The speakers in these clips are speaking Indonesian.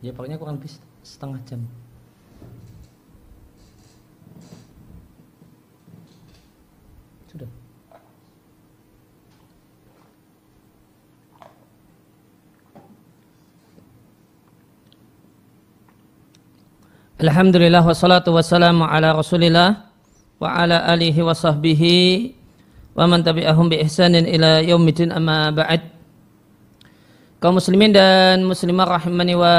ya pakainya kurang lebih setengah jam sudah Alhamdulillah wassalatu wassalamu ala rasulillah wa ala alihi wa sahbihi wa man tabi'ahum bi ihsanin ila yaumidin amma ba'd Kaum muslimin dan muslimah rahimani wa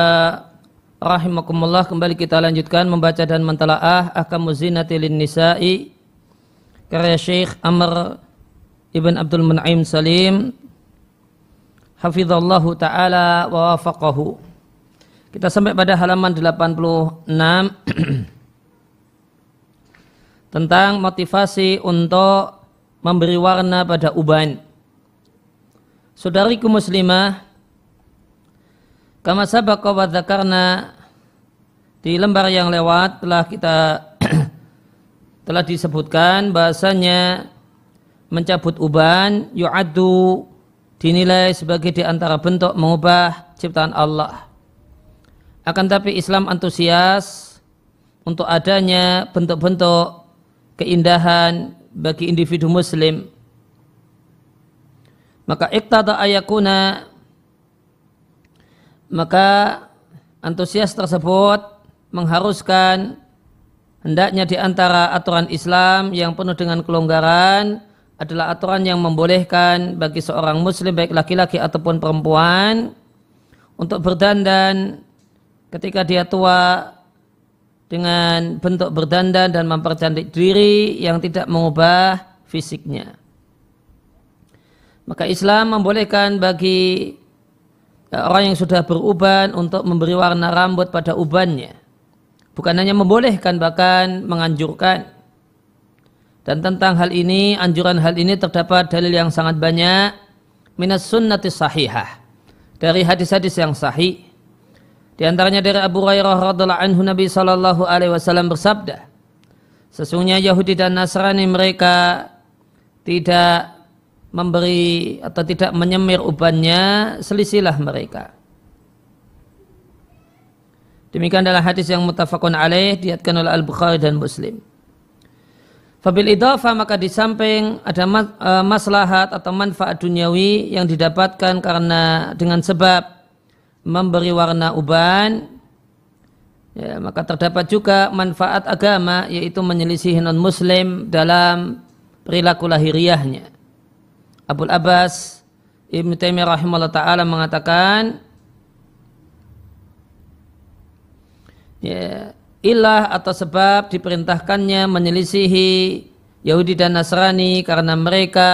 rahimakumullah kembali kita lanjutkan membaca dan mentalaah ahkamu zinati lin nisa'i karya Syekh Amr Ibn Abdul Mun'im Salim hafizallahu taala wa wafaqahu. Kita sampai pada halaman 86 tentang motivasi untuk memberi warna pada uban. Saudariku muslimah, Kama sabaqa wa dzakarna di lembar yang lewat telah kita telah disebutkan bahasanya mencabut uban yu'addu dinilai sebagai di antara bentuk mengubah ciptaan Allah. Akan tapi Islam antusias untuk adanya bentuk-bentuk keindahan bagi individu muslim. Maka iktada ayakuna maka antusias tersebut mengharuskan hendaknya di antara aturan Islam yang penuh dengan kelonggaran adalah aturan yang membolehkan bagi seorang muslim baik laki-laki ataupun perempuan untuk berdandan ketika dia tua dengan bentuk berdandan dan mempercantik diri yang tidak mengubah fisiknya. Maka Islam membolehkan bagi Eh, orang yang sudah beruban untuk memberi warna rambut pada ubannya. Bukan hanya membolehkan bahkan menganjurkan. Dan tentang hal ini, anjuran hal ini terdapat dalil yang sangat banyak minas sunnati sahihah. Dari hadis-hadis yang sahih. Di antaranya dari Abu Hurairah radhiallahu anhu Nabi sallallahu alaihi wasallam bersabda, sesungguhnya Yahudi dan Nasrani mereka tidak memberi atau tidak menyemir ubannya selisilah mereka demikian adalah hadis yang mutafakun alaih diatkan oleh Al-Bukhari dan Muslim Fabil idhafa maka di samping ada e, maslahat atau manfaat duniawi yang didapatkan karena dengan sebab memberi warna uban ya, maka terdapat juga manfaat agama yaitu menyelisih non muslim dalam perilaku lahiriahnya Abul Abbas Ibn Taimiyah rahimahullah ta'ala mengatakan ya, ilah atau sebab diperintahkannya menyelisihi Yahudi dan Nasrani karena mereka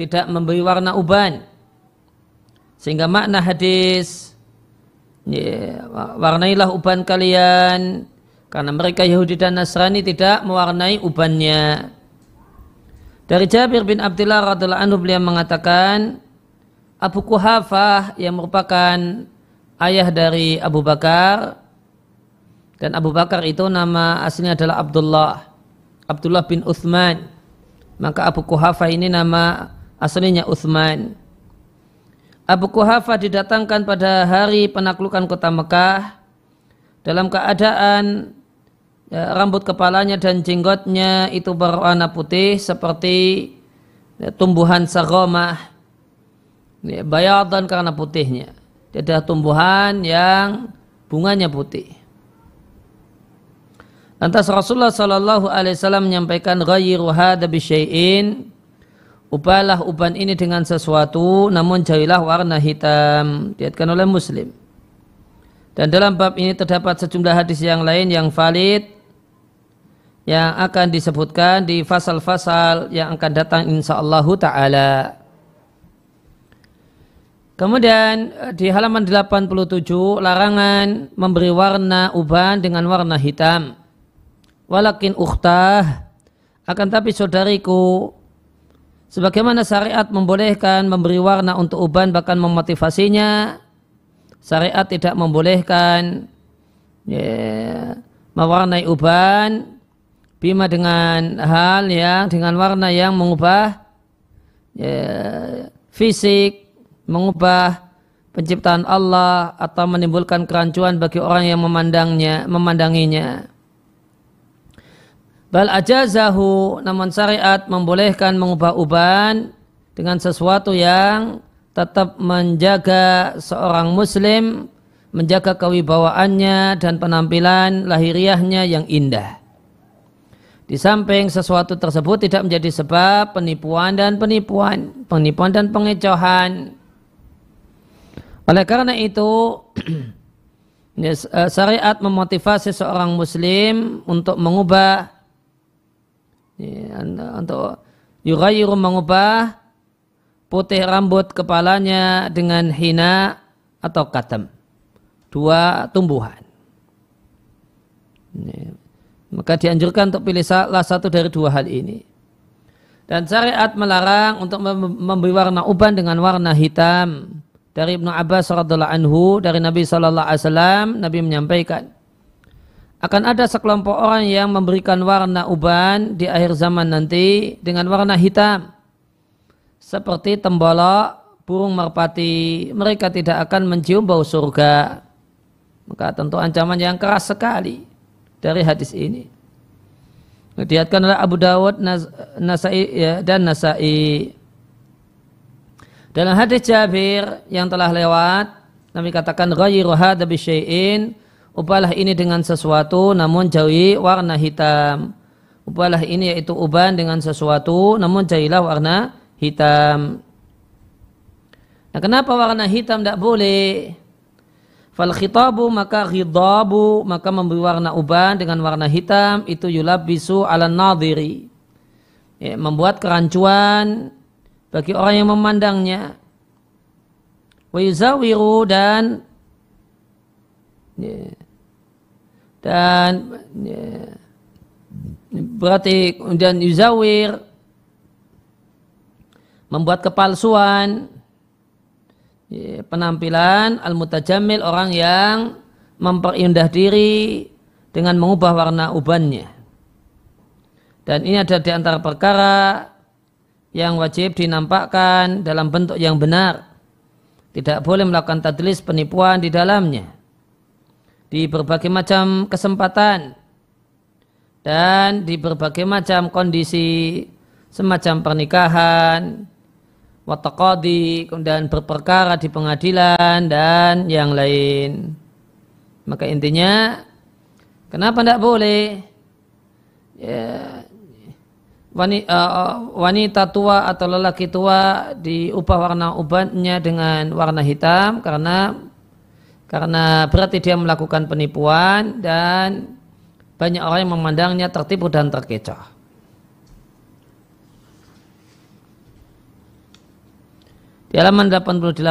tidak memberi warna uban sehingga makna hadis ya, warnailah uban kalian karena mereka Yahudi dan Nasrani tidak mewarnai ubannya dari Jabir bin Abdullah radhiallahu anhu beliau mengatakan Abu Kuhafah yang merupakan ayah dari Abu Bakar dan Abu Bakar itu nama aslinya adalah Abdullah Abdullah bin Uthman maka Abu Kuhafah ini nama aslinya Uthman Abu Kuhafah didatangkan pada hari penaklukan kota Mekah dalam keadaan E, rambut kepalanya dan jenggotnya itu berwarna putih seperti e, tumbuhan saromah bayatan karena putihnya tidak adalah tumbuhan yang bunganya putih lantas Rasulullah Shallallahu Alaihi Wasallam menyampaikan ghayruha bisyai'in ubahlah uban ini dengan sesuatu namun jauhilah warna hitam diatkan oleh muslim dan dalam bab ini terdapat sejumlah hadis yang lain yang valid yang akan disebutkan di fasal-fasal yang akan datang insyaallah taala. Kemudian eh, di halaman 87 larangan memberi warna uban dengan warna hitam. Walakin ukhtah akan tapi saudariku sebagaimana syariat membolehkan memberi warna untuk uban bahkan memotivasinya syariat tidak membolehkan yeah, mewarnai uban Bima dengan hal yang dengan warna yang mengubah ya, fisik, mengubah penciptaan Allah atau menimbulkan kerancuan bagi orang yang memandangnya, memandanginya. Bal ajazahu namun syariat membolehkan mengubah uban dengan sesuatu yang tetap menjaga seorang muslim menjaga kewibawaannya dan penampilan lahiriahnya yang indah. Di samping sesuatu tersebut tidak menjadi sebab penipuan dan penipuan, penipuan dan pengecohan. Oleh karena itu, ya, eh, syariat memotivasi seorang muslim untuk mengubah ya, untuk yurayiru mengubah putih rambut kepalanya dengan hina atau katam. Dua tumbuhan. Ini ya. Maka dianjurkan untuk pilih salah satu dari dua hal ini. Dan syariat melarang untuk memberi warna uban dengan warna hitam. Dari Ibnu Abbas radhiallahu anhu dari Nabi sallallahu alaihi wasallam Nabi menyampaikan akan ada sekelompok orang yang memberikan warna uban di akhir zaman nanti dengan warna hitam seperti tembolok burung merpati mereka tidak akan mencium bau surga maka tentu ancaman yang keras sekali dari hadis ini. Dilihatkan oleh Abu Dawud Nasai ya, dan Nasai. Dalam hadis Jabir yang telah lewat, Nabi katakan ghayyiru hadza bisyai'in, ubahlah ini dengan sesuatu namun jauhi warna hitam. Ubalah ini yaitu uban dengan sesuatu namun jauhilah warna hitam. Nah, kenapa warna hitam tidak boleh? Fal khitabu maka khidabu maka memberi warna uban dengan warna hitam itu yulabisu ala nadiri Ya, membuat kerancuan bagi orang yang memandangnya. Wa yuzawiru dan ya, dan ya, berarti dan yuzawir membuat kepalsuan Iya, penampilan al-mutajamil orang yang memperindah diri dengan mengubah warna ubannya. Dan ini ada di antara perkara yang wajib dinampakkan dalam bentuk yang benar. Tidak boleh melakukan tadlis penipuan di dalamnya. Di berbagai macam kesempatan dan di berbagai macam kondisi semacam pernikahan, watakodi dan berperkara di pengadilan dan yang lain. Maka intinya kenapa tidak boleh ya, wanita, uh, eh, eh, wanita tua atau lelaki tua diubah warna ubannya dengan warna hitam karena karena berarti dia melakukan penipuan dan banyak orang yang memandangnya tertipu dan terkecoh. Di halaman 88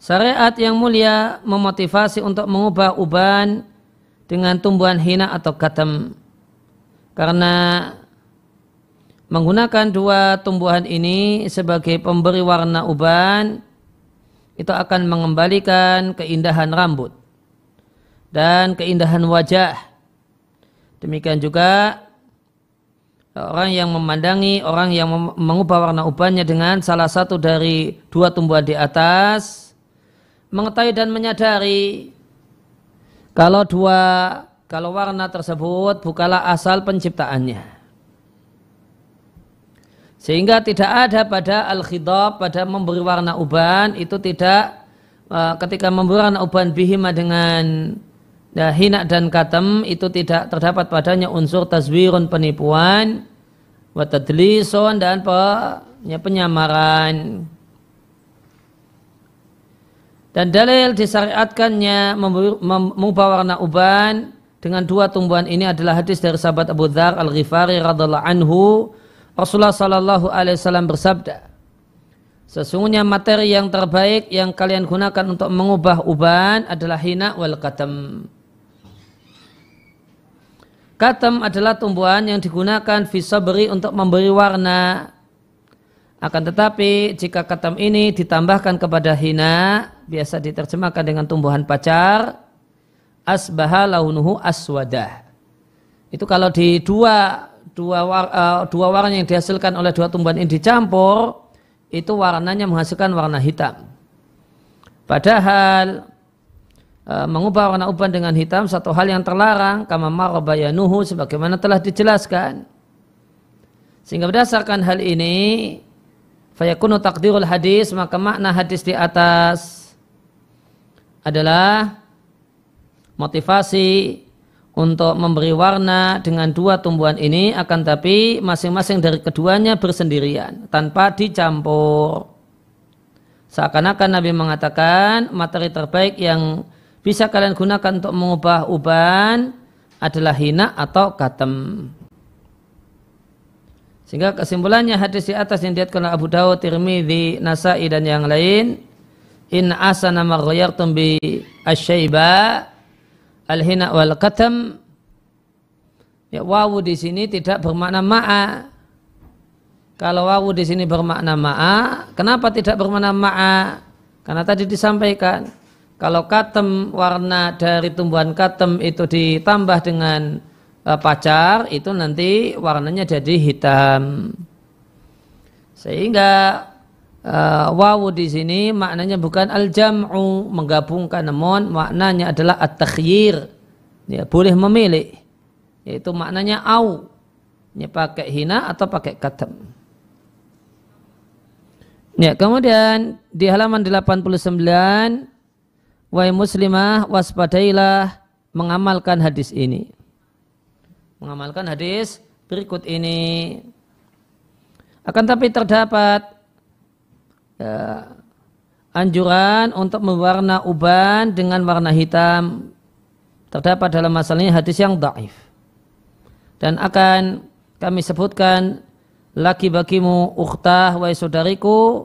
Syariat yang mulia memotivasi untuk mengubah uban dengan tumbuhan hina atau gatem Karena menggunakan dua tumbuhan ini sebagai pemberi warna uban itu akan mengembalikan keindahan rambut dan keindahan wajah. Demikian juga orang yang memandangi orang yang mengubah warna ubannya dengan salah satu dari dua tumbuhan di atas mengetahui dan menyadari kalau dua kalau warna tersebut bukanlah asal penciptaannya sehingga tidak ada pada al-khidab pada memberi warna uban itu tidak eh, ketika memberi warna uban bihima dengan Nah, ya, hina dan katam itu tidak terdapat padanya unsur tazwirun penipuan, watadlison dan pe, ya, penyamaran. Dan dalil disyariatkannya mengubah warna uban dengan dua tumbuhan ini adalah hadis dari sahabat Abu Dhar Al-Ghifari radhiallahu anhu. Rasulullah sallallahu alaihi wasallam bersabda, Sesungguhnya materi yang terbaik yang kalian gunakan untuk mengubah uban adalah hina wal katam. Katam adalah tumbuhan yang digunakan bisa beri untuk memberi warna. Akan tetapi jika katam ini ditambahkan kepada hina, biasa diterjemahkan dengan tumbuhan pacar, asbaha launuhu aswadah. Itu kalau di dua dua, war, uh, dua warna yang dihasilkan oleh dua tumbuhan ini dicampur, itu warnanya menghasilkan warna hitam. Padahal Eh, mengubah warna uban dengan hitam satu hal yang terlarang kama marabayanuhu sebagaimana telah dijelaskan sehingga berdasarkan hal ini fayakunu takdirul hadis maka makna hadis di atas adalah motivasi untuk memberi warna dengan dua tumbuhan ini akan tapi masing-masing dari keduanya bersendirian tanpa dicampur. Seakan-akan Nabi mengatakan materi terbaik yang bisa kalian gunakan untuk mengubah uban adalah hina atau katem. Sehingga kesimpulannya hadis di atas yang diatkan Abu Dawud, Tirmidzi, Nasai dan yang lain, in asana maghyartum bi asyaiba al-hina wal katam. Ya wawu di sini tidak bermakna ma'a. Kalau wawu di sini bermakna ma'a, kenapa tidak bermakna ma'a? Karena tadi disampaikan kalau katem warna dari tumbuhan katem itu ditambah dengan uh, pacar, itu nanti warnanya jadi hitam. Sehingga uh, wawu di sini maknanya bukan al menggabungkan, namun maknanya adalah at-takhyir. Ya, boleh memilih. Yaitu maknanya au. Ya, pakai hina atau pakai katem. Ya, kemudian di halaman 89 Wahai muslimah, waspadailah mengamalkan hadis ini. Mengamalkan hadis berikut ini. Akan tapi terdapat ya, anjuran untuk mewarna uban dengan warna hitam. Terdapat dalam masalahnya hadis yang daif. Dan akan kami sebutkan lagi bagimu ukhtah wahai saudariku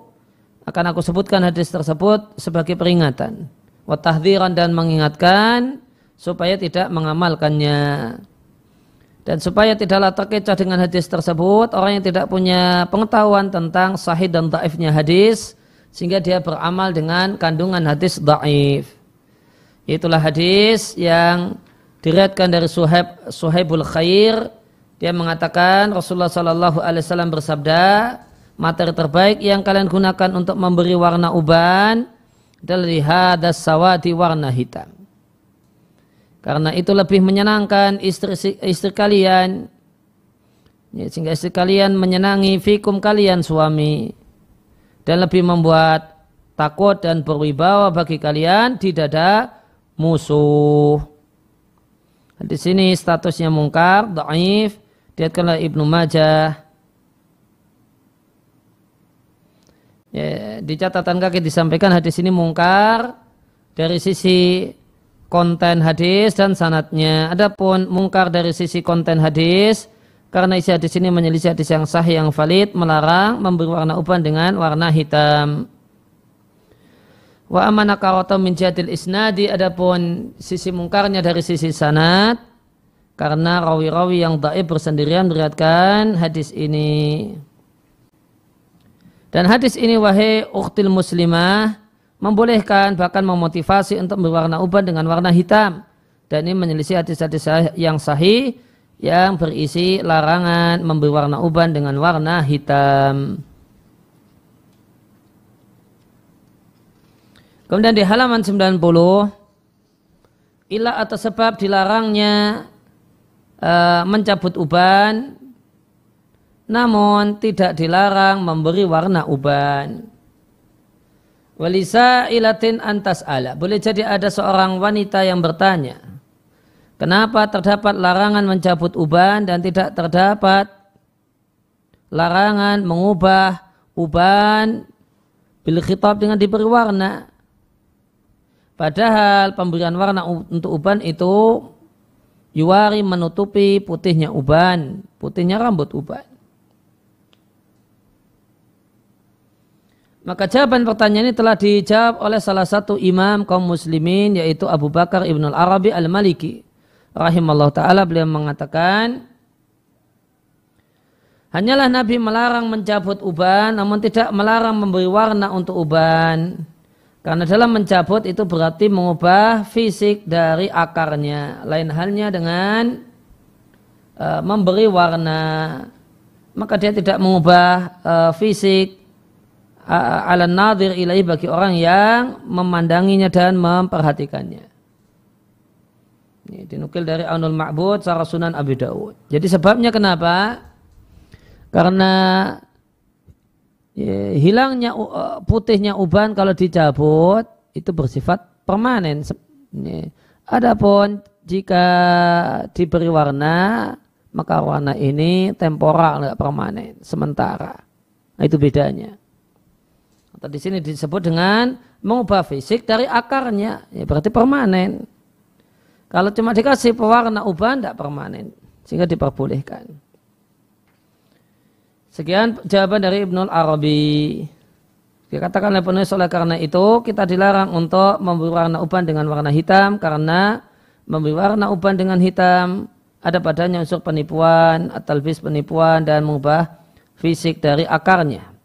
akan aku sebutkan hadis tersebut sebagai peringatan watahdiran dan mengingatkan supaya tidak mengamalkannya dan supaya tidaklah terkecoh dengan hadis tersebut orang yang tidak punya pengetahuan tentang sahih dan daifnya hadis sehingga dia beramal dengan kandungan hadis daif itulah hadis yang diriatkan dari Suhaib, Suhaibul Khair dia mengatakan Rasulullah Shallallahu Alaihi Wasallam bersabda materi terbaik yang kalian gunakan untuk memberi warna uban dari hadas sawati warna hitam. Karena itu lebih menyenangkan istri, istri kalian. Ya, sehingga istri kalian menyenangi fikum kalian suami. Dan lebih membuat takut dan berwibawa bagi kalian di dada musuh. Di sini statusnya mungkar, daif, diatkanlah Ibnu Majah Ya, di catatan kaki disampaikan hadis ini mungkar dari sisi konten hadis dan sanatnya. Adapun mungkar dari sisi konten hadis karena isi hadis ini menyelisih hadis yang sah yang valid melarang memberi warna uban dengan warna hitam. Wa amana karata min jadil isnadi adapun sisi mungkarnya dari sisi sanat karena rawi-rawi yang dhaif bersendirian meriatkan hadis ini. Dan hadis ini wahai uktil muslimah membolehkan bahkan memotivasi untuk berwarna uban dengan warna hitam. Dan ini menyelisih hadis-hadis yang sahih yang berisi larangan memberi warna uban dengan warna hitam. Kemudian di halaman 90 ila atau sebab dilarangnya e, mencabut uban namun tidak dilarang memberi warna uban. Walisa ilatin antas ala. Boleh jadi ada seorang wanita yang bertanya, kenapa terdapat larangan mencabut uban dan tidak terdapat larangan mengubah uban bil khitab dengan diberi warna. Padahal pemberian warna untuk uban itu yuwari menutupi putihnya uban, putihnya rambut uban. Maka jawaban pertanyaan ini telah dijawab oleh salah satu imam kaum muslimin yaitu Abu Bakar Ibn Al-Arabi Al-Maliki. Rahimallahu ta'ala beliau mengatakan, Hanyalah Nabi melarang mencabut uban namun tidak melarang memberi warna untuk uban. Karena dalam mencabut itu berarti mengubah fisik dari akarnya. Lain halnya dengan uh, memberi warna. Maka dia tidak mengubah uh, fisik ala nadir ilaih bagi orang yang memandanginya dan memperhatikannya. Ini dinukil dari Anul Ma'bud Sarah sunan Abi Dawud. Jadi sebabnya kenapa? Karena ya, hilangnya eh, putihnya uban kalau dicabut itu bersifat permanen. Ini. Adapun jika diberi warna maka warna ini temporal nggak permanen, sementara. Nah, itu bedanya atau di sini disebut dengan mengubah fisik dari akarnya ya berarti permanen kalau cuma dikasih pewarna uban, tidak permanen sehingga diperbolehkan sekian jawaban dari Ibnu Arabi Dia katakan oleh penulis oleh karena itu kita dilarang untuk memberi warna uban dengan warna hitam karena memberi warna uban dengan hitam ada padanya unsur penipuan, atau penipuan dan mengubah fisik dari akarnya.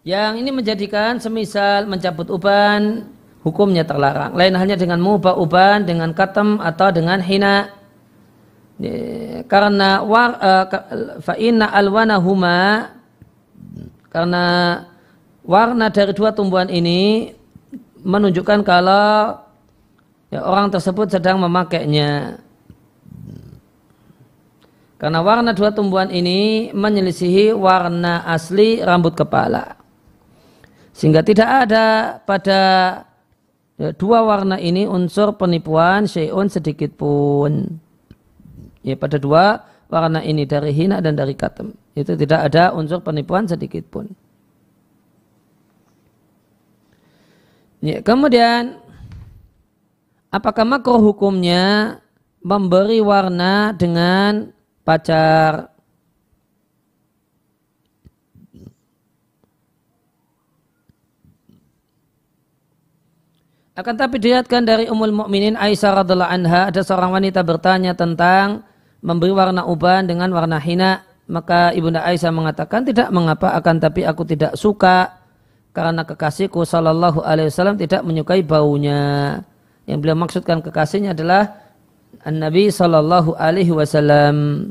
yang ini menjadikan semisal mencabut uban hukumnya terlarang. Lain halnya dengan mubah uban, dengan katam atau dengan hina. Karena war, uh, eh, alwana huma karena warna dari dua tumbuhan ini menunjukkan kalau ya, orang tersebut sedang memakainya. Karena warna dua tumbuhan ini menyelisihi warna asli rambut kepala. Sehingga tidak ada pada e, dua warna ini unsur penipuan syai'un sedikit pun. Ya pada dua warna ini dari hina dan dari katem. Itu tidak ada unsur penipuan sedikit pun. Ya, kemudian apakah makro hukumnya memberi warna dengan pacar? Akan tapi dilihatkan dari Ummul Mukminin Aisyah radhiallahu anha ada seorang wanita bertanya tentang memberi warna uban dengan warna hina. Maka Ibunda Aisyah mengatakan tidak mengapa akan tapi aku tidak suka karena kekasihku sallallahu alaihi wasallam tidak menyukai baunya. Yang beliau maksudkan kekasihnya adalah An-Nabi sallallahu alaihi wasallam.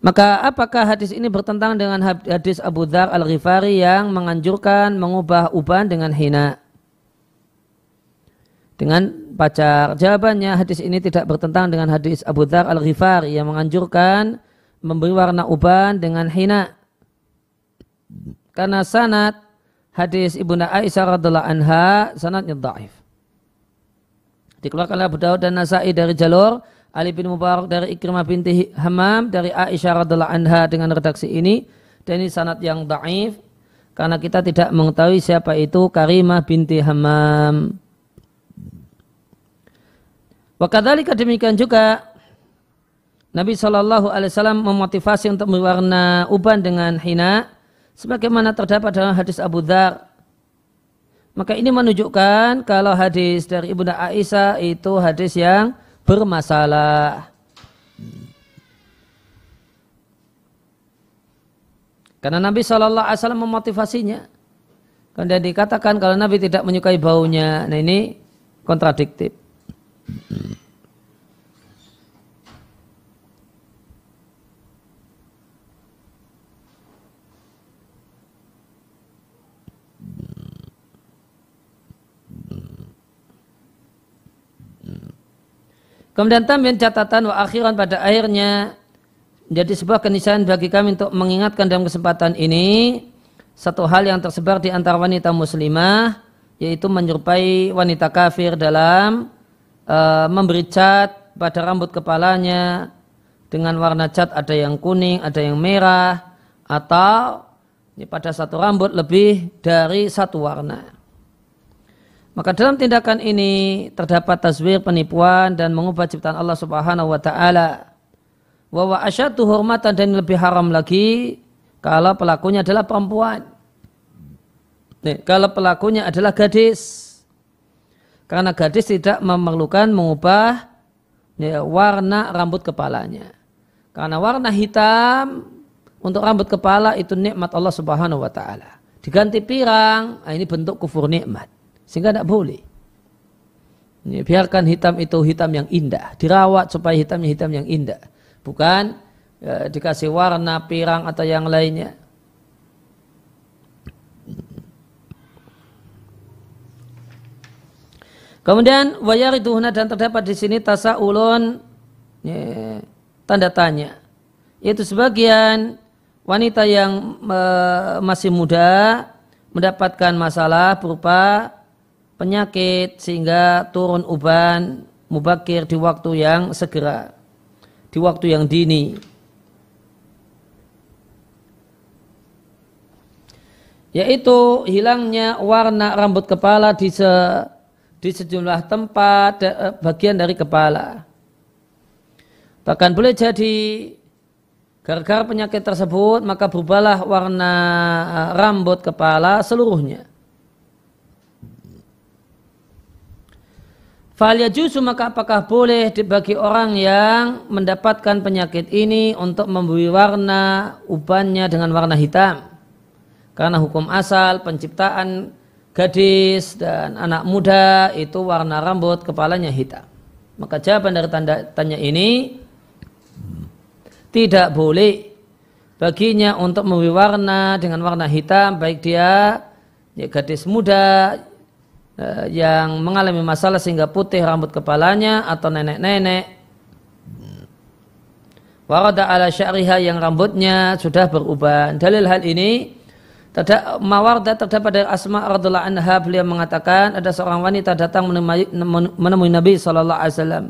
Maka apakah hadis ini bertentangan dengan hadis Abu Dhar Al-Ghifari yang menganjurkan mengubah uban dengan hina? dengan pacar. Jawabannya hadis ini tidak bertentangan dengan hadis Abu Dhar al Ghifar yang menganjurkan memberi warna uban dengan hina. Karena sanat hadis Ibunda Aisyah radhiallahu anha sanatnya dhaif. Dikeluarkanlah Abu Daud dan Nasai dari jalur Ali bin Mubarak dari Ikrimah binti Hamam dari Aisyah radhiallahu anha dengan redaksi ini dan ini sanat yang dhaif karena kita tidak mengetahui siapa itu Karimah binti Hamam. Wakadhalika demikian juga Nabi Shallallahu Alaihi Wasallam memotivasi untuk berwarna uban dengan hina, sebagaimana terdapat dalam hadis Abu Dhar. Maka ini menunjukkan kalau hadis dari Ibunda Aisyah itu hadis yang bermasalah. Karena Nabi Shallallahu Alaihi Wasallam memotivasinya. Kemudian dikatakan kalau Nabi tidak menyukai baunya, nah ini kontradiktif. Kemudian tambahan catatan wa akhiran pada akhirnya menjadi sebuah keniscayaan bagi kami untuk mengingatkan dalam kesempatan ini satu hal yang tersebar di antara wanita muslimah yaitu menyerupai wanita kafir dalam Eh, memberi cat pada rambut kepalanya dengan warna cat ada yang kuning, ada yang merah, atau ya, pada satu rambut lebih dari satu warna. Maka dalam tindakan ini terdapat taswir penipuan dan mengubah ciptaan Allah Subhanahu wa taala. Wa wa asyaddu hurmatan dan lebih haram lagi kalau pelakunya adalah perempuan. Nih, kalau pelakunya adalah gadis. Karena gadis tidak memerlukan mengubah ya, warna rambut kepalanya. Karena warna hitam untuk rambut kepala itu nikmat Allah Subhanahu wa taala. Diganti pirang, nah ini bentuk kufur nikmat. Sehingga tidak boleh. Ini, biarkan hitam itu hitam yang indah, dirawat supaya hitamnya hitam yang indah. Bukan ya, dikasih warna pirang atau yang lainnya. Kemudian wayar itu wayariduhuna dan terdapat di sini tasa ya, tanda tanya. Yaitu sebagian wanita yang masih muda mendapatkan masalah berupa penyakit sehingga turun uban mubakir di waktu yang segera, di waktu yang dini. Yaitu hilangnya warna rambut kepala di se di sejumlah tempat eh, bagian dari kepala. Bahkan boleh jadi gara-gara penyakit tersebut maka berubahlah warna eh, rambut kepala seluruhnya. Falia jusu maka apakah boleh bagi orang yang mendapatkan penyakit ini untuk memberi warna ubannya dengan warna hitam? Karena hukum asal penciptaan gadis dan anak muda itu warna rambut kepalanya hitam. Maka jawaban dari tanda tanya ini tidak boleh baginya untuk memberi warna dengan warna hitam baik dia ya, gadis muda eh, yang mengalami masalah sehingga putih rambut kepalanya atau nenek-nenek warada ala syariha yang rambutnya sudah berubah Dalil hal ini Mawardah terdapat dari Asma radhiallahu anha beliau mengatakan ada seorang wanita datang menemui, menemui Nabi saw. alaihi wasallam.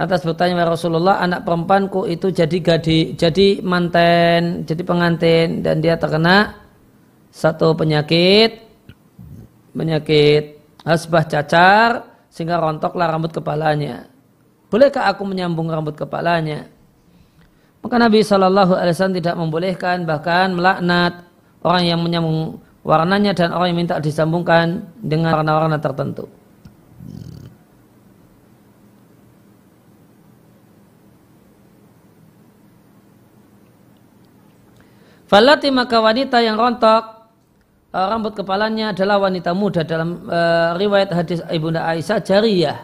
Lantas bertanya ya Rasulullah, anak perempuanku itu jadi gadi, jadi manten, jadi pengantin dan dia terkena satu penyakit penyakit hasbah cacar sehingga rontoklah rambut kepalanya. Bolehkah aku menyambung rambut kepalanya? Maka Nabi Shallallahu Alaihi Wasallam tidak membolehkan bahkan melaknat orang yang menyambung warnanya dan orang yang minta disambungkan dengan warna-warna tertentu. Falati maka wanita yang rontok eh, rambut kepalanya adalah wanita muda dalam e, riwayat hadis Ibunda Aisyah jariyah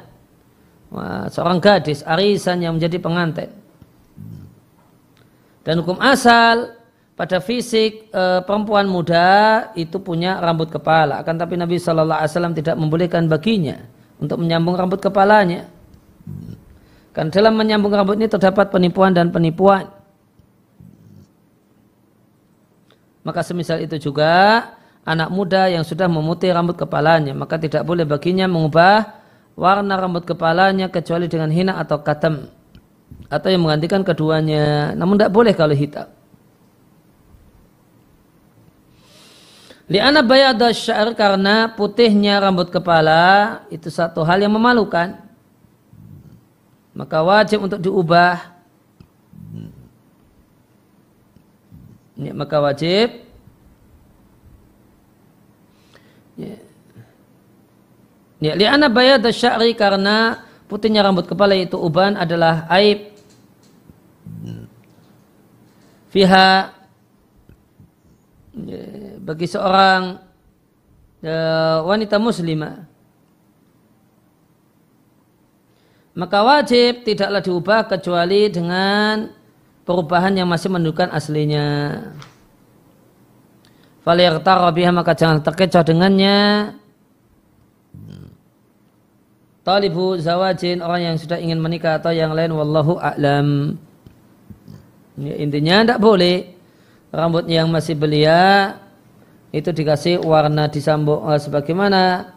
seorang gadis arisan yang menjadi pengantin. Dan hukum asal pada fisik e, perempuan muda itu punya rambut kepala akan tapi Nabi Shallallahu alaihi wasallam tidak membolehkan baginya untuk menyambung rambut kepalanya kan dalam menyambung rambut ini terdapat penipuan dan penipuan maka semisal itu juga anak muda yang sudah memutih rambut kepalanya maka tidak boleh baginya mengubah warna rambut kepalanya kecuali dengan hina atau katam atau yang menggantikan keduanya namun tidak boleh kalau hitam Li'ana bayada syair karena putihnya rambut kepala itu satu hal yang memalukan. Maka wajib untuk diubah. Ya, maka wajib ya. Ya, li'ana bayada syari karena putihnya rambut kepala itu uban adalah aib. Fiha ya bagi seorang uh, wanita muslimah maka wajib tidaklah diubah kecuali dengan perubahan yang masih menunjukkan aslinya. Falirtara biha maka jangan terkecoh dengannya. Talibu zawajin orang yang sudah ingin menikah atau yang lain wallahu a'lam. Ya, intinya tidak boleh rambut yang masih belia itu dikasih warna disambung uh, sebagaimana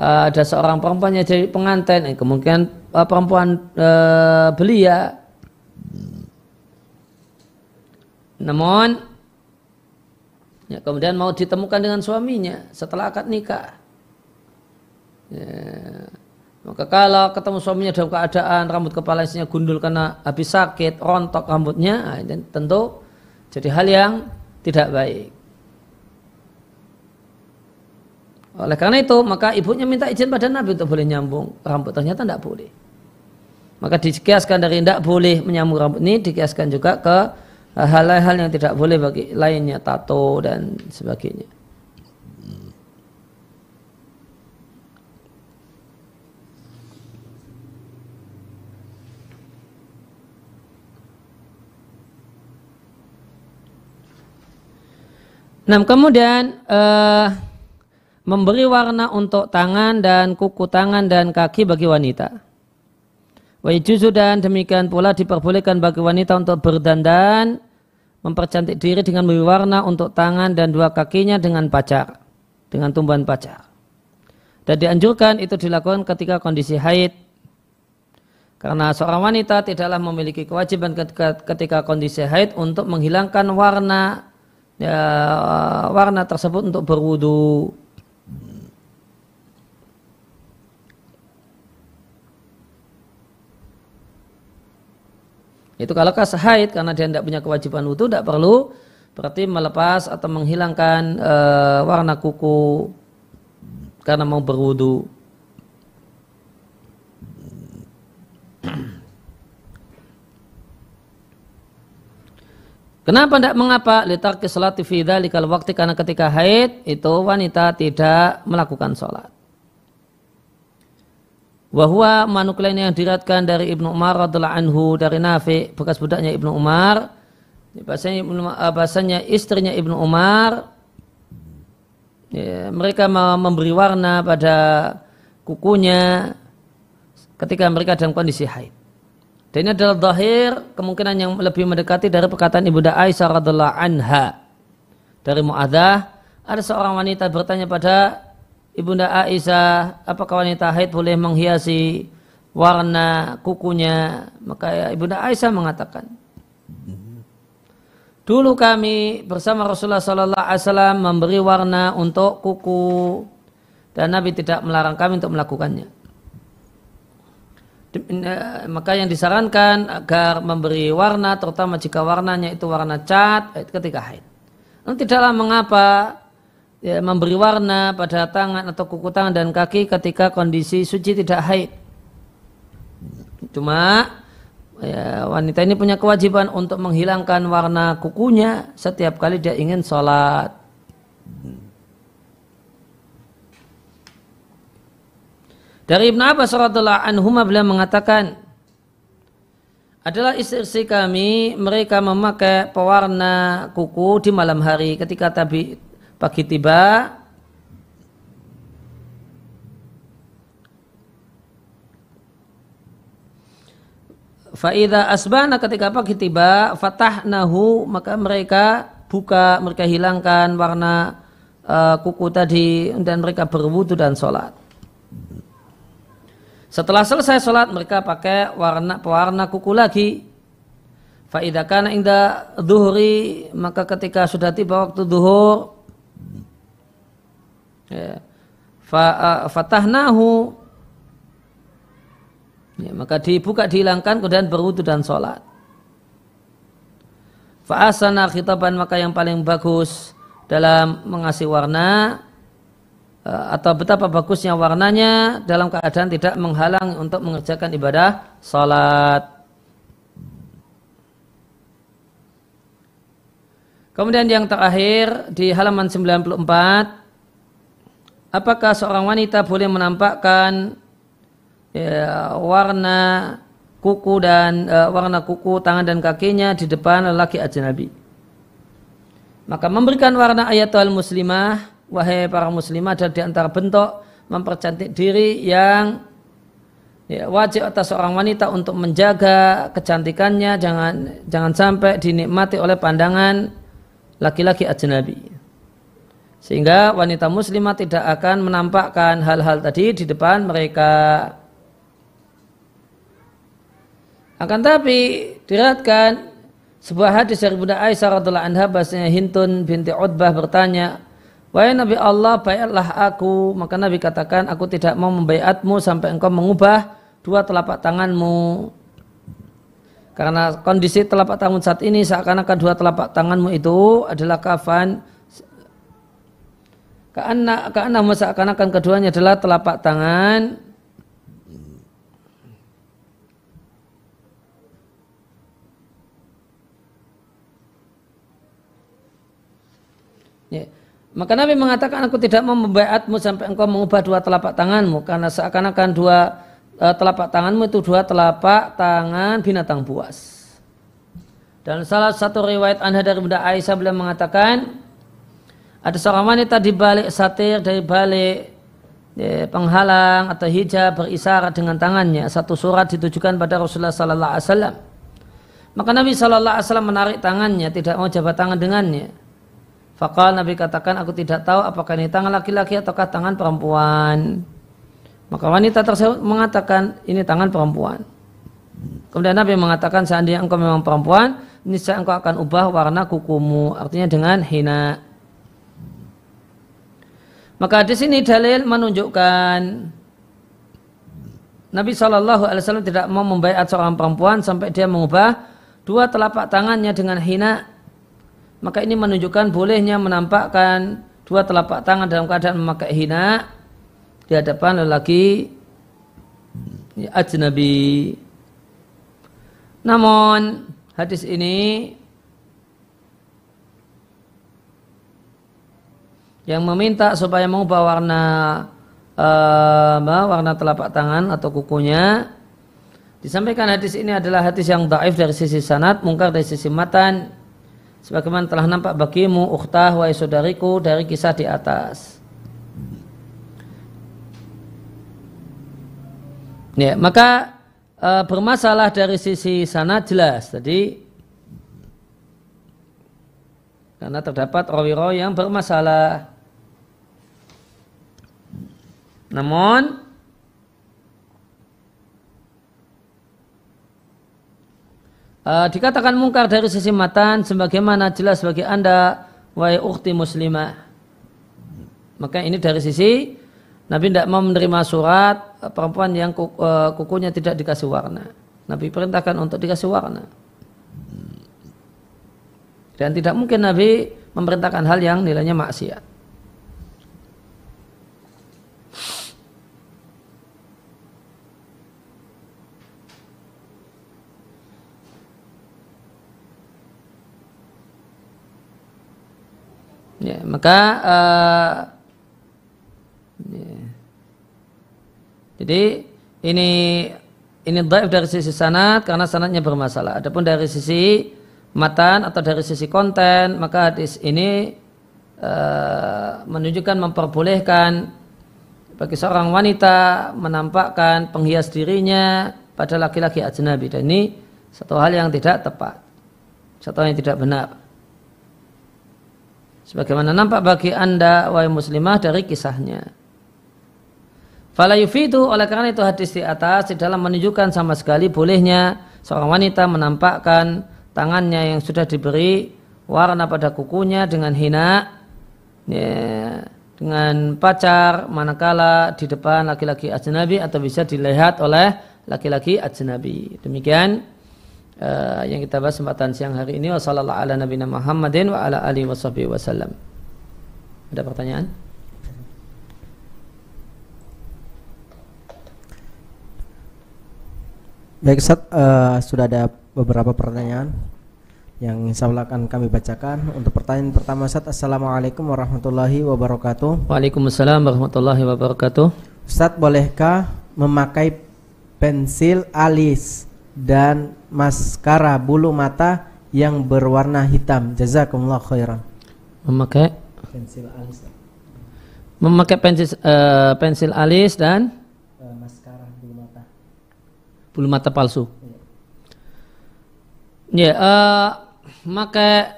uh, ada seorang perempuan yang jadi pengantin eh, kemungkinan uh, perempuan uh, belia ya. namun ya, kemudian mau ditemukan dengan suaminya setelah akad nikah ya. maka kalau ketemu suaminya dalam keadaan rambut kepala isinya gundul karena habis sakit rontok rambutnya nah, tentu jadi hal yang tidak baik Oleh karena itu, maka ibunya minta izin pada Nabi untuk boleh nyambung rambut. Ternyata tidak boleh. Maka dikiaskan dari tidak boleh menyambung rambut ini, dikiaskan juga ke eh, hal-hal yang tidak boleh bagi lainnya, tato dan sebagainya. Nah, kemudian uh, memberi warna untuk tangan dan kuku tangan dan kaki bagi wanita. Wajuzu dan demikian pula diperbolehkan bagi wanita untuk berdandan, mempercantik diri dengan memberi warna untuk tangan dan dua kakinya dengan pacar, dengan tumbuhan pacar. Dan dianjurkan itu dilakukan ketika kondisi haid. Karena seorang wanita tidaklah memiliki kewajiban ketika kondisi haid untuk menghilangkan warna ya, warna tersebut untuk berwudu. Itu kalau kas haid karena dia tidak punya kewajiban wudhu tidak perlu berarti melepas atau menghilangkan e, warna kuku karena mau berwudu. Kenapa tidak mengapa litar kisolati fi waktu karena ketika haid itu wanita tidak melakukan sholat. Wahwa manuk lain yang diratkan dari Ibnu Umar adalah anhu dari Nafi bekas budaknya Ibnu Umar bahasanya, eh, bahasanya istrinya Ibnu Umar ya, mereka memberi warna pada kukunya ketika mereka dalam kondisi haid. Dan ini adalah zahir kemungkinan yang lebih mendekati dari perkataan Ibu Ibunda Aisyah radhiallahu anha dari Mu'adzah ada seorang wanita bertanya pada Ibunda Aisyah, apakah wanita haid boleh menghiasi warna kukunya? Maka ya, Ibunda Aisyah mengatakan, dulu kami bersama Rasulullah Sallallahu Alaihi Wasallam memberi warna untuk kuku dan Nabi tidak melarang kami untuk melakukannya. E, maka yang disarankan agar memberi warna, terutama jika warnanya itu warna cat, ketika haid. tidaklah mengapa ya, memberi warna pada tangan atau kuku tangan dan kaki ketika kondisi suci tidak haid. Cuma ya, wanita ini punya kewajiban untuk menghilangkan warna kukunya setiap kali dia ingin sholat. Dari Ibn Abbas radhiallahu anhu beliau mengatakan adalah istri kami mereka memakai pewarna kuku di malam hari ketika tabi Pagi tiba, Faida asbana ketika pagi tiba, nahu maka mereka buka, mereka hilangkan warna uh, kuku tadi dan mereka berwudu dan sholat. Setelah selesai sholat mereka pakai warna pewarna kuku lagi. Faida kana indah duhuri maka ketika sudah tiba waktu duhur ya. fatahnahu ya, maka dibuka dihilangkan kemudian berwudu dan sholat Fa'asana khitaban maka yang paling bagus dalam mengasih warna e, atau betapa bagusnya warnanya dalam keadaan tidak menghalang untuk mengerjakan ibadah salat. Kemudian yang terakhir di halaman 94 apakah seorang wanita boleh menampakkan ya, warna kuku dan uh, warna kuku tangan dan kakinya di depan lelaki ajnabi? Maka memberikan warna ayat al muslimah wahai para muslimah dan di antara bentuk mempercantik diri yang ya, wajib atas seorang wanita untuk menjaga kecantikannya jangan jangan sampai dinikmati oleh pandangan laki-laki ajnabi. Sehingga wanita muslimah tidak akan menampakkan hal-hal tadi di depan mereka. Akan tapi diratkan sebuah hadis dari Bunda Aisyah radhiallahu anha bahasanya Hintun binti Utbah bertanya, Wahai Nabi Allah, bayatlah aku. Maka Nabi katakan, aku tidak mau membayatmu sampai engkau mengubah dua telapak tanganmu. Karena kondisi telapak tangan saat ini seakan-akan dua telapak tanganmu itu adalah kafan karena karena masakan akan keduanya adalah telapak tangan ya. Maka Nabi mengatakan aku tidak mau membayatmu sampai engkau mengubah dua telapak tanganmu karena seakan-akan dua e, telapak tanganmu itu dua telapak tangan binatang buas. Dan salah satu riwayat Anda dari Bunda Aisyah beliau mengatakan ada seorang wanita di balik satir dari balik ya, penghalang atau hijab berisarat dengan tangannya. Satu surat ditujukan pada Rasulullah Sallallahu Alaihi Wasallam. Maka Nabi Sallallahu Alaihi Wasallam menarik tangannya, tidak mau jabat tangan dengannya. Fakal Nabi katakan, aku tidak tahu apakah ini tangan laki-laki ataukah tangan perempuan. Maka wanita tersebut mengatakan, ini tangan perempuan. Kemudian Nabi mengatakan, seandainya engkau memang perempuan, niscaya engkau akan ubah warna kukumu. Artinya dengan hina. Maka di sini dalil menunjukkan Nabi Shallallahu Alaihi Wasallam tidak mau membayar seorang perempuan sampai dia mengubah dua telapak tangannya dengan hina. Maka ini menunjukkan bolehnya menampakkan dua telapak tangan dalam keadaan memakai hina di hadapan lelaki Nabi. Namun hadis ini yang meminta supaya mengubah warna uh, warna telapak tangan atau kukunya disampaikan hadis ini adalah hadis yang daif dari sisi sanat mungkar dari sisi matan sebagaimana telah nampak bagimu ukhtah wa saudariku dari kisah di atas ya maka uh, bermasalah dari sisi sanat jelas tadi karena terdapat rawi-rawi yang bermasalah namun uh, dikatakan mungkar dari sisi matan sebagaimana jelas bagi Anda wahai ukhti muslimah. Maka ini dari sisi Nabi tidak mau menerima surat eh, perempuan yang eh, kukunya tidak dikasih warna. Nabi perintahkan untuk dikasih warna. Dan tidak mungkin Nabi memerintahkan hal yang nilainya maksiat. Ya, maka uh, ya. jadi ini ini daif dari sisi sanat karena sanatnya bermasalah. Adapun dari sisi matan atau dari sisi konten maka hadis ini uh, menunjukkan memperbolehkan bagi seorang wanita menampakkan penghias dirinya pada laki-laki ajnabi dan ini satu hal yang tidak tepat, satu hal yang tidak benar sebagaimana nampak bagi anda wahai muslimah dari kisahnya Fala yufidu oleh karena itu hadis di atas di dalam menunjukkan sama sekali bolehnya seorang wanita menampakkan tangannya yang sudah diberi warna pada kukunya dengan hina ya, dengan pacar manakala di depan laki-laki ajnabi atau bisa dilihat oleh laki-laki ajnabi. Demikian Eh, yang kita bahas sempatan siang hari ini wasallallahu ala nabiyina Muhammadin wa ala alihi washabihi wasallam. Ada pertanyaan? Baik Ustaz, uh, sudah ada beberapa pertanyaan yang insyaAllah akan kami bacakan. Untuk pertanyaan pertama Ustaz, Assalamualaikum warahmatullahi wabarakatuh. Waalaikumsalam warahmatullahi wabarakatuh. Ustaz, bolehkah memakai pensil alis dan maskara bulu mata yang berwarna hitam. Jazakumullah khairan. Memakai pensil alis. Memakai pensil uh, pensil alis dan uh, maskara bulu mata. Bulu mata palsu. Iya. Ya, yeah, uh, memakai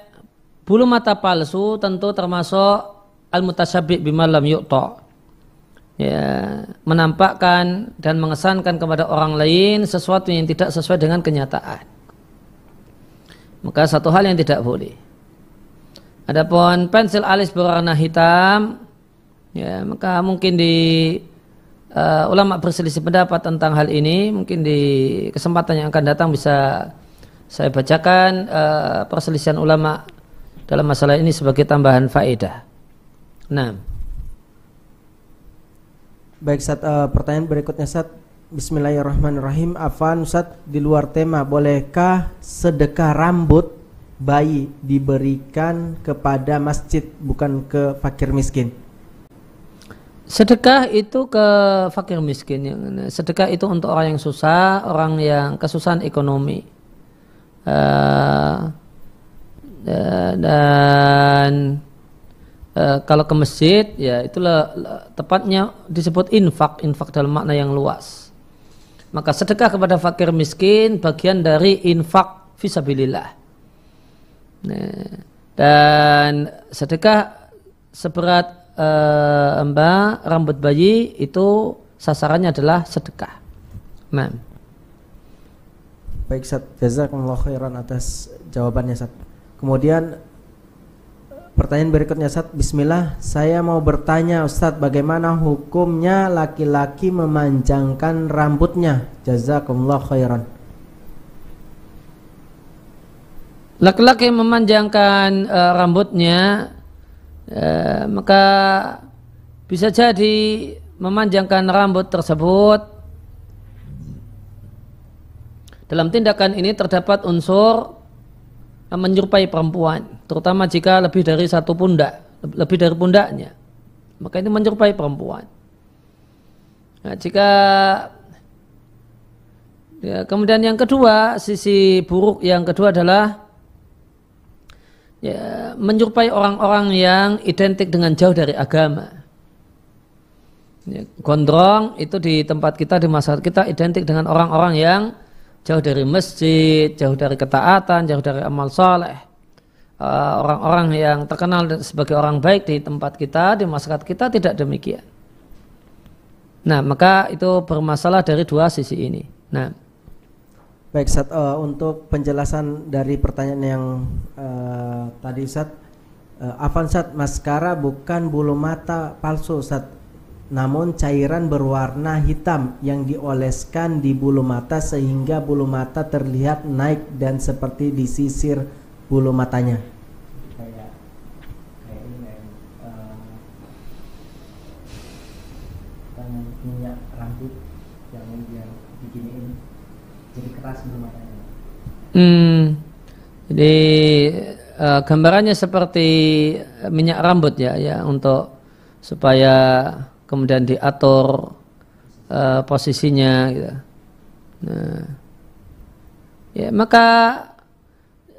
bulu mata palsu tentu termasuk al-mutasyabbi bimalam yuqta' ya menampakkan dan mengesankan kepada orang lain sesuatu yang tidak sesuai dengan kenyataan. Maka satu hal yang tidak boleh. Adapun pensil alis berwarna hitam, ya maka mungkin di uh, ulama berselisih pendapat tentang hal ini. Mungkin di kesempatan yang akan datang bisa saya bacakan uh, perselisihan ulama dalam masalah ini sebagai tambahan faedah. Nah. Baik saat uh, eh, pertanyaan berikutnya saat Bismillahirrahmanirrahim. Afan saat di luar tema, bolehkah sedekah rambut bayi diberikan kepada masjid bukan ke fakir miskin? Sedekah itu ke fakir miskin. Sedekah itu untuk orang yang susah, orang yang kesusahan ekonomi. Uh, dan Eh, kalau ke masjid ya itulah tepatnya disebut infak infak dalam makna yang luas maka sedekah kepada fakir miskin bagian dari infak visabilillah nah, dan sedekah seberat e, rambut bayi itu sasarannya adalah sedekah Man. baik Sat Jazakumullah khairan atas jawabannya Sat kemudian Pertanyaan berikutnya Ustaz, bismillah, saya mau bertanya Ustaz, bagaimana hukumnya laki-laki memanjangkan rambutnya? Jazakumullah khairan. Laki-laki memanjangkan uh, rambutnya uh, maka bisa jadi memanjangkan rambut tersebut dalam tindakan ini terdapat unsur menyerupai perempuan, terutama jika lebih dari satu pundak, lebih dari pundaknya, maka ini menyerupai perempuan. Nah, jika ya, kemudian yang kedua sisi buruk yang kedua adalah ya, menyerupai orang-orang yang identik dengan jauh dari agama. Ya, gondrong itu di tempat kita di masyarakat kita identik dengan orang-orang yang jauh dari masjid, jauh dari ketaatan, jauh dari amal soleh. Eh, orang-orang yang terkenal sebagai orang baik di tempat kita, di masyarakat kita tidak demikian. Nah, maka itu bermasalah dari dua sisi ini. Nah, baik Sat, uh, eh, untuk penjelasan dari pertanyaan yang uh, tadi Sat, uh, Avan maskara bukan bulu mata palsu Sat namun cairan berwarna hitam yang dioleskan di bulu mata sehingga bulu mata terlihat naik dan seperti disisir bulu matanya. jadi bulu matanya. Hmm, jadi uh, gambarannya seperti minyak rambut ya, ya untuk supaya kemudian diatur uh, posisinya gitu. Nah. Ya, maka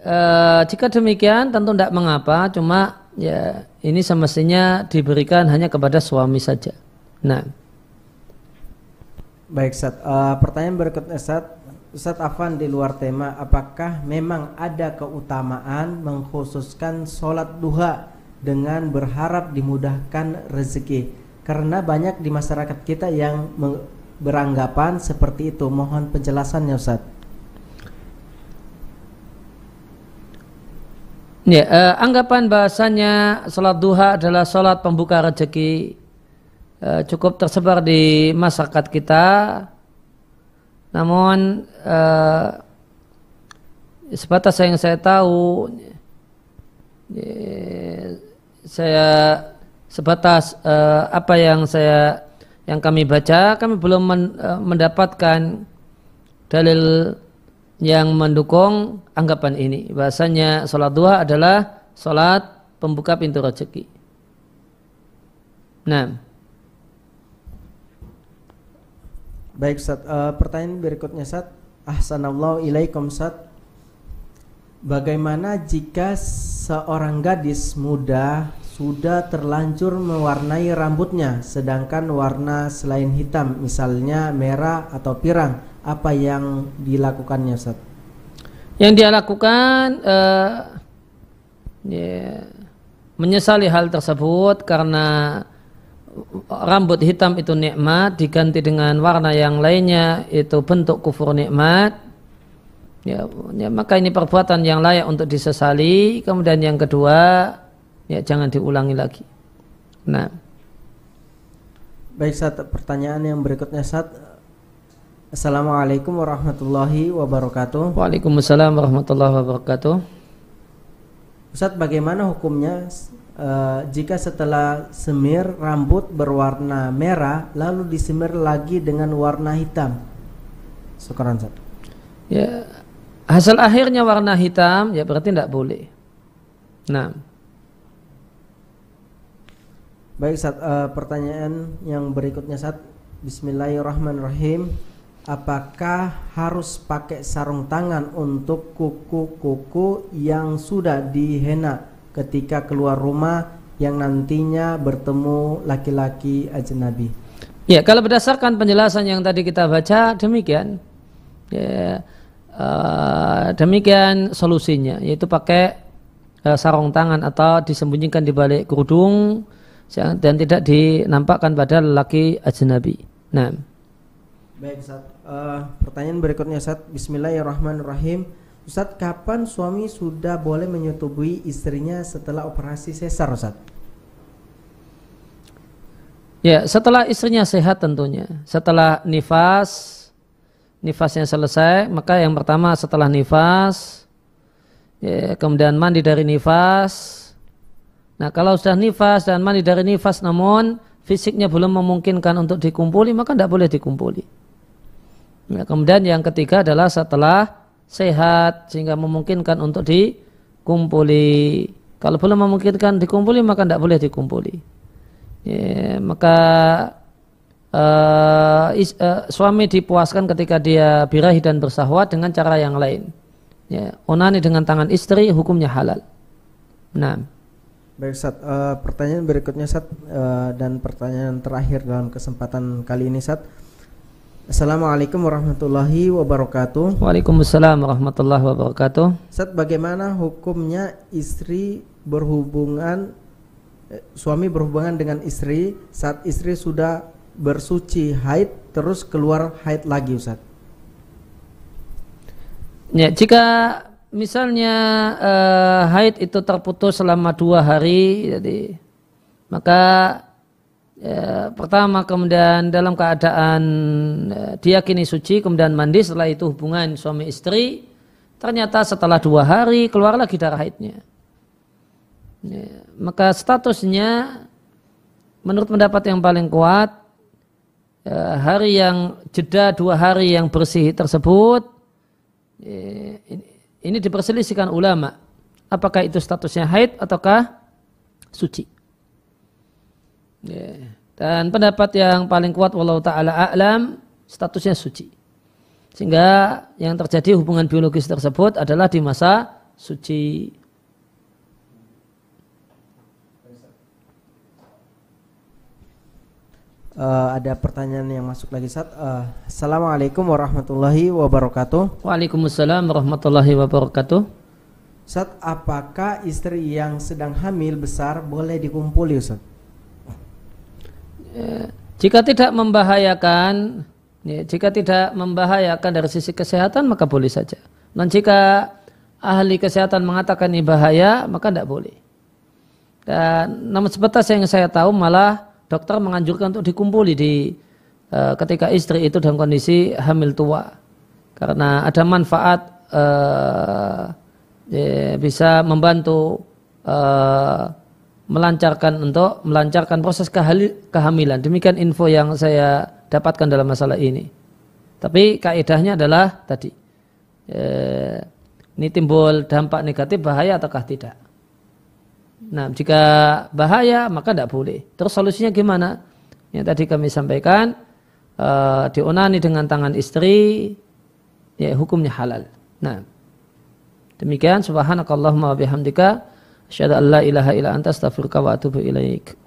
uh, jika demikian tentu tidak mengapa cuma ya ini semestinya diberikan hanya kepada suami saja. Nah. Baik, saat Uh, eh, pertanyaan berikutnya, saat Ustaz Afan di luar tema, apakah memang ada keutamaan mengkhususkan sholat duha dengan berharap dimudahkan rezeki? karena banyak di masyarakat kita yang beranggapan seperti itu. Mohon penjelasannya Ustaz. Ya, eh, anggapan bahasanya salat duha adalah salat pembuka rezeki eh, cukup tersebar di masyarakat kita. Namun eh, sebatas yang saya tahu, eh, saya sebatas uh, apa yang saya yang kami baca kami belum men, uh, mendapatkan dalil yang mendukung anggapan ini bahasanya sholat duha adalah sholat pembuka pintu rezeki. Nah. Baik saat uh, eh, pertanyaan berikutnya saat Ahsanallahu ilaikum saat Bagaimana jika seorang gadis muda sudah terlanjur mewarnai rambutnya sedangkan warna selain hitam misalnya merah atau pirang apa yang dilakukannya Ustaz? Yang dia lakukan uh, eh, yeah, menyesali hal tersebut karena rambut hitam itu nikmat diganti dengan warna yang lainnya itu bentuk kufur nikmat ya, ya maka ini perbuatan yang layak untuk disesali kemudian yang kedua ya jangan diulangi lagi nah baik saat pertanyaan yang berikutnya saat Assalamualaikum warahmatullahi wabarakatuh Waalaikumsalam warahmatullahi wabarakatuh Ustaz bagaimana hukumnya Uh, jika setelah semir rambut berwarna merah lalu disemir lagi dengan warna hitam. Sekarang Ustaz. Ya, hasil akhirnya warna hitam ya berarti tidak boleh. Nah, Baik saat uh, eh, pertanyaan yang berikutnya saat Bismillahirrahmanirrahim. Apakah harus pakai sarung tangan untuk kuku-kuku yang sudah dihena ketika keluar rumah yang nantinya bertemu laki-laki ajnabi? Ya, kalau berdasarkan penjelasan yang tadi kita baca demikian. Ya, uh, demikian solusinya yaitu pakai uh, sarung tangan atau disembunyikan di balik kerudung dan tidak dinampakkan pada lelaki ajnabi. Nah. Baik, Ustaz. Uh, pertanyaan berikutnya, Ustaz. Bismillahirrahmanirrahim. Ustaz, kapan suami sudah boleh menyetubui istrinya setelah operasi sesar, Ustaz? Ya, setelah istrinya sehat tentunya. Setelah nifas, nifasnya selesai, maka yang pertama setelah nifas, ya, kemudian mandi dari nifas, Nah kalau sudah nifas dan mandi dari nifas namun fisiknya belum memungkinkan untuk dikumpuli maka tidak boleh dikumpuli. Nah, kemudian yang ketiga adalah setelah sehat sehingga memungkinkan untuk dikumpuli. Kalau belum memungkinkan dikumpuli maka tidak boleh dikumpuli. Ya, maka uh, is, uh, suami dipuaskan ketika dia birahi dan bersahwat dengan cara yang lain. Ya, onani dengan tangan istri hukumnya halal. Nah. Baik Sat, uh, pertanyaan berikutnya Sat uh, dan pertanyaan terakhir dalam kesempatan kali ini Sat. Assalamualaikum warahmatullahi wabarakatuh. Waalaikumsalam warahmatullahi wabarakatuh. Sat, bagaimana hukumnya istri berhubungan eh, suami berhubungan dengan istri saat istri sudah bersuci haid terus keluar haid lagi Ustaz? Ya, jika misalnya uh, haid itu terputus selama dua hari, jadi maka ya, pertama kemudian dalam keadaan dia eh, diyakini suci, kemudian mandi, setelah itu hubungan suami istri, ternyata setelah dua hari keluar lagi darah haidnya. Ya, maka statusnya menurut pendapat yang paling kuat ya, hari yang jeda dua hari yang bersih tersebut ya, ini diperselisihkan ulama apakah itu statusnya haid ataukah suci ya. dan pendapat yang paling kuat walau taala a'lam statusnya suci sehingga yang terjadi hubungan biologis tersebut adalah di masa suci Uh, ada pertanyaan yang masuk lagi saat uh, eh, Assalamualaikum warahmatullahi wabarakatuh Waalaikumsalam warahmatullahi wabarakatuh Saat apakah istri yang sedang hamil besar boleh dikumpuli Ustaz? Eh, jika tidak membahayakan ya, Jika tidak membahayakan dari sisi kesehatan maka boleh saja Dan jika ahli kesehatan mengatakan ini bahaya maka tidak boleh Dan namun sebatas yang saya tahu malah dokter menganjurkan untuk dikumpuli di e, ketika istri itu dalam kondisi hamil tua karena ada manfaat e, bisa membantu e, melancarkan untuk melancarkan proses kehamilan demikian info yang saya dapatkan dalam masalah ini tapi kaidahnya adalah tadi e, ini timbul dampak negatif bahaya ataukah tidak Nah, jika bahaya maka tidak boleh. Terus solusinya gimana? Yang tadi kami sampaikan uh, eh, diunani dengan tangan istri ya hukumnya halal. Nah, demikian subhanakallahumma wa bihamdika asyhadu an la ilaha illa anta astaghfiruka wa atubu ilaika.